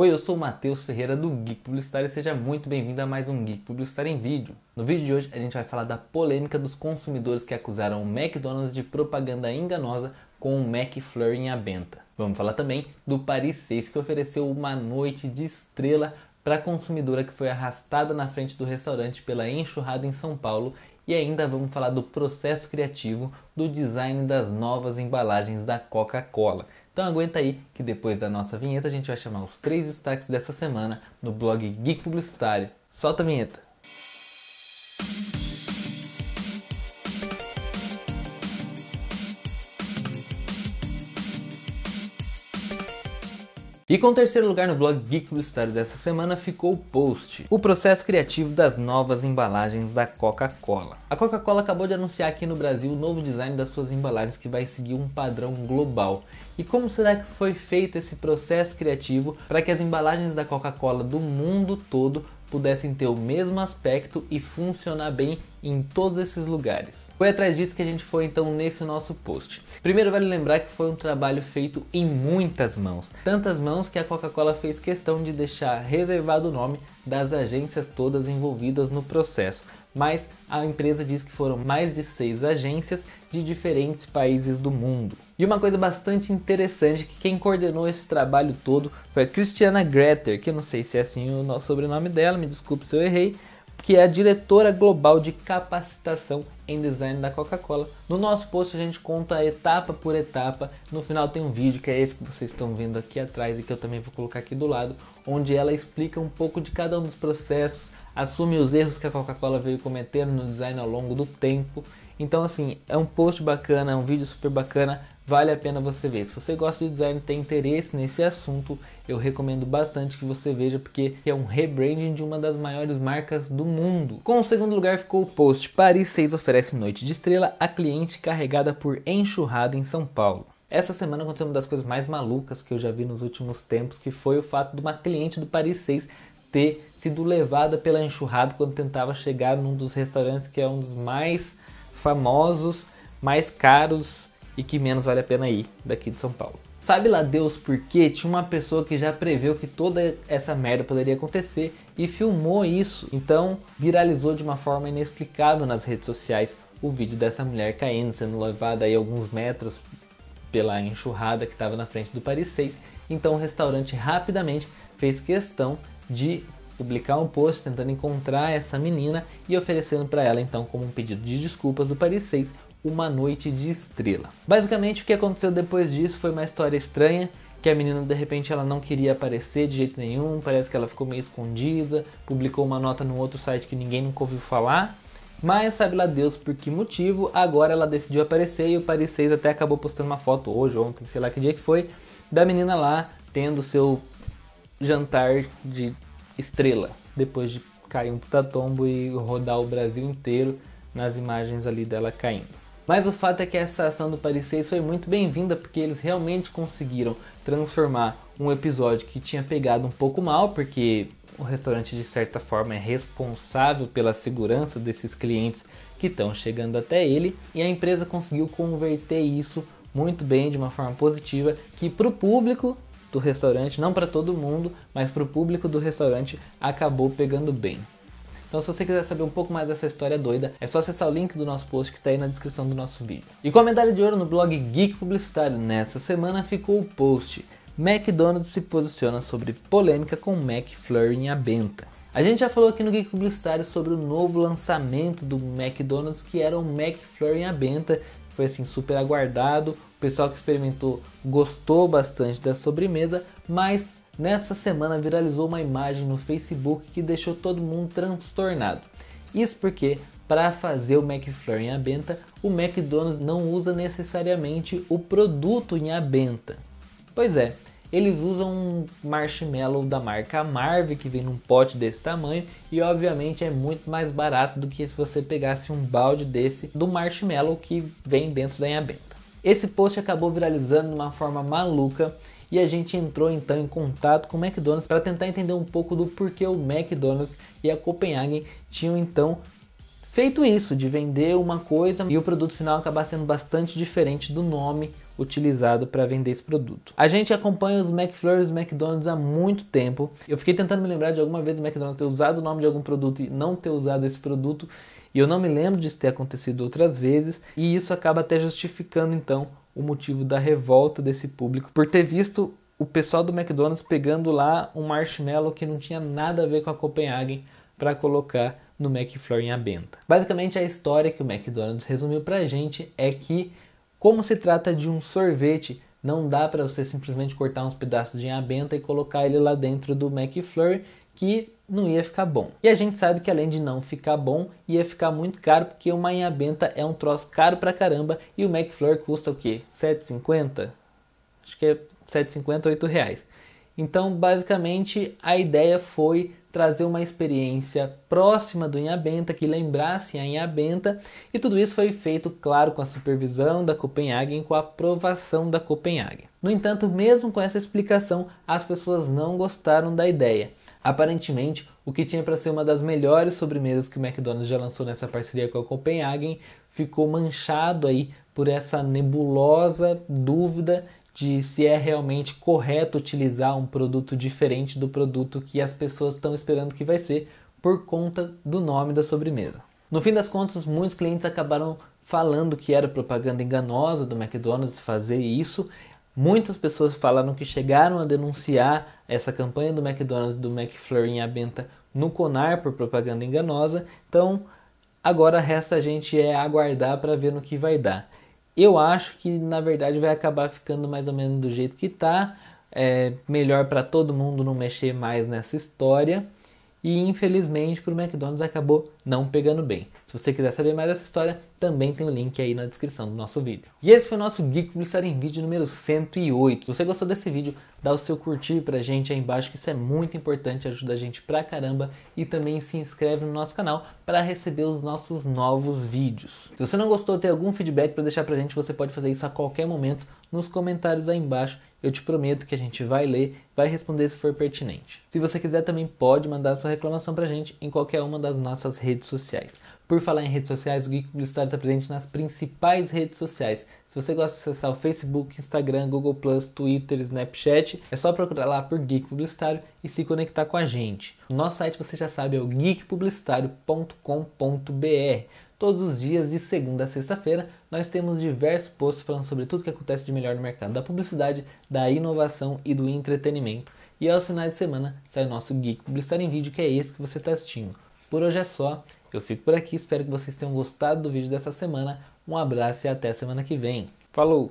Oi, eu sou o Matheus Ferreira do Geek Publicitário e seja muito bem-vindo a mais um Geek Publicitário em Vídeo. No vídeo de hoje a gente vai falar da polêmica dos consumidores que acusaram o McDonald's de propaganda enganosa com o McFlurry em Abenta. Vamos falar também do Paris 6 que ofereceu uma noite de estrela para a consumidora que foi arrastada na frente do restaurante pela enxurrada em São Paulo e ainda vamos falar do processo criativo do design das novas embalagens da Coca-Cola. Então aguenta aí que depois da nossa vinheta a gente vai chamar os três destaques dessa semana no blog Geek Publicitário. Solta a vinheta! E com o terceiro lugar no blog Geek Publicitário dessa semana ficou o post, o processo criativo das novas embalagens da Coca-Cola. A Coca-Cola acabou de anunciar aqui no Brasil o novo design das suas embalagens que vai seguir um padrão global. E como será que foi feito esse processo criativo para que as embalagens da Coca-Cola do mundo todo pudessem ter o mesmo aspecto e funcionar bem em todos esses lugares. Foi atrás disso que a gente foi então nesse nosso post. Primeiro vale lembrar que foi um trabalho feito em muitas mãos, tantas mãos que a Coca-Cola fez questão de deixar reservado o nome das agências todas envolvidas no processo, mas a empresa diz que foram mais de seis agências de diferentes países do mundo. E uma coisa bastante interessante é que quem coordenou esse trabalho todo foi a Christiana Greter, que eu não sei se é assim o sobrenome dela, me desculpe se eu errei, que é a diretora global de capacitação em design da Coca-Cola. No nosso post a gente conta etapa por etapa. No final tem um vídeo que é esse que vocês estão vendo aqui atrás e que eu também vou colocar aqui do lado, onde ela explica um pouco de cada um dos processos, assume os erros que a Coca-Cola veio cometendo no design ao longo do tempo. Então, assim, é um post bacana, é um vídeo super bacana, vale a pena você ver. Se você gosta de design e tem interesse nesse assunto, eu recomendo bastante que você veja, porque é um rebranding de uma das maiores marcas do mundo. Com o segundo lugar ficou o post Paris 6 oferece noite de estrela a cliente carregada por enxurrada em São Paulo. Essa semana aconteceu uma das coisas mais malucas que eu já vi nos últimos tempos, que foi o fato de uma cliente do Paris 6 ter sido levada pela enxurrada quando tentava chegar num dos restaurantes que é um dos mais famosos, mais caros e que menos vale a pena ir daqui de São Paulo. Sabe lá Deus por quê? Tinha uma pessoa que já preveu que toda essa merda poderia acontecer e filmou isso. Então viralizou de uma forma inexplicável nas redes sociais o vídeo dessa mulher caindo, sendo levada aí alguns metros pela enxurrada que estava na frente do Paris 6. Então o restaurante rapidamente fez questão de publicar um post tentando encontrar essa menina e oferecendo para ela então como um pedido de desculpas do Paris 6 uma noite de estrela. Basicamente o que aconteceu depois disso foi uma história estranha que a menina de repente ela não queria aparecer de jeito nenhum, parece que ela ficou meio escondida, publicou uma nota num outro site que ninguém nunca ouviu falar. Mas sabe lá Deus por que motivo, agora ela decidiu aparecer e o Paris 6 até acabou postando uma foto hoje, ontem, sei lá que dia que foi, da menina lá tendo seu jantar de estrela, depois de cair um putatombo e rodar o Brasil inteiro nas imagens ali dela caindo. Mas o fato é que essa ação do Paris 6 foi muito bem-vinda porque eles realmente conseguiram transformar um episódio que tinha pegado um pouco mal, porque o restaurante de certa forma é responsável pela segurança desses clientes que estão chegando até ele, e a empresa conseguiu converter isso muito bem de uma forma positiva que para o público do restaurante, não para todo mundo, mas para o público do restaurante, acabou pegando bem. Então, se você quiser saber um pouco mais dessa história doida, é só acessar o link do nosso post que está aí na descrição do nosso vídeo. E com a medalha de ouro no blog Geek Publicitário nessa semana ficou o post: McDonald's se posiciona sobre polêmica com McFlurry em Abenta. A gente já falou aqui no Geek Publicitário sobre o novo lançamento do McDonald's que era o McFlurry em Abenta, foi assim super aguardado, o pessoal que experimentou gostou bastante da sobremesa, mas nessa semana viralizou uma imagem no Facebook que deixou todo mundo transtornado. Isso porque para fazer o McFlurry em abenta, o McDonald's não usa necessariamente o produto em abenta. Pois é, eles usam um marshmallow da marca Marve que vem num pote desse tamanho e obviamente é muito mais barato do que se você pegasse um balde desse do marshmallow que vem dentro da Inhabenta. Esse post acabou viralizando de uma forma maluca e a gente entrou então em contato com o McDonald's para tentar entender um pouco do porquê o McDonald's e a Copenhagen tinham então feito isso de vender uma coisa e o produto final acabar sendo bastante diferente do nome utilizado para vender esse produto. A gente acompanha os McFlurry e os McDonald's há muito tempo. Eu fiquei tentando me lembrar de alguma vez o McDonald's ter usado o nome de algum produto e não ter usado esse produto. E eu não me lembro disso ter acontecido outras vezes, e isso acaba até justificando então o motivo da revolta desse público por ter visto o pessoal do McDonald's pegando lá um marshmallow que não tinha nada a ver com a Copenhagen para colocar no McFlurry em a benta. Basicamente a história que o McDonald's resumiu pra gente é que como se trata de um sorvete, não dá para você simplesmente cortar uns pedaços de benta e colocar ele lá dentro do McFlurry, que não ia ficar bom. E a gente sabe que além de não ficar bom, ia ficar muito caro, porque uma benta é um troço caro pra caramba e o McFlurry custa o quê? 7,50? Acho que é 7,50 ou 8 reais. Então, basicamente, a ideia foi trazer uma experiência próxima do Inhabenta, que lembrasse a Inhabenta, e tudo isso foi feito, claro, com a supervisão da Copenhague e com a aprovação da Copenhague. No entanto, mesmo com essa explicação, as pessoas não gostaram da ideia. Aparentemente, o que tinha para ser uma das melhores sobremesas que o McDonald's já lançou nessa parceria com a Copenhagen ficou manchado aí por essa nebulosa dúvida de se é realmente correto utilizar um produto diferente do produto que as pessoas estão esperando que vai ser por conta do nome da sobremesa. No fim das contas, muitos clientes acabaram falando que era propaganda enganosa do McDonald's fazer isso. Muitas pessoas falaram que chegaram a denunciar essa campanha do McDonald's do McFlurry em Abenta no Conar por propaganda enganosa. Então, agora resta a gente é aguardar para ver no que vai dar. Eu acho que na verdade vai acabar ficando mais ou menos do jeito que está. É melhor para todo mundo não mexer mais nessa história e infelizmente para o McDonald's acabou não pegando bem. Se você quiser saber mais dessa história, também tem o um link aí na descrição do nosso vídeo. E esse foi o nosso Geek Publicitário em Vídeo número 108. Se você gostou desse vídeo, dá o seu curtir pra gente aí embaixo, que isso é muito importante, ajuda a gente pra caramba. E também se inscreve no nosso canal para receber os nossos novos vídeos. Se você não gostou, tem algum feedback para deixar pra gente, você pode fazer isso a qualquer momento nos comentários aí embaixo eu te prometo que a gente vai ler, vai responder se for pertinente. Se você quiser também pode mandar sua reclamação pra gente em qualquer uma das nossas redes sociais. Por falar em redes sociais, o Geek Publicitário está presente nas principais redes sociais. Se você gosta de acessar o Facebook, Instagram, Google+, Twitter, Snapchat, é só procurar lá por Geek Publicitário e se conectar com a gente. nosso site você já sabe é o geekpublicitario.com.br. Todos os dias, de segunda a sexta-feira, nós temos diversos posts falando sobre tudo que acontece de melhor no mercado da publicidade, da inovação e do entretenimento. E aos finais de semana sai o nosso Geek Publicitar em Vídeo, que é esse que você está assistindo. Por hoje é só, eu fico por aqui, espero que vocês tenham gostado do vídeo dessa semana. Um abraço e até semana que vem. Falou!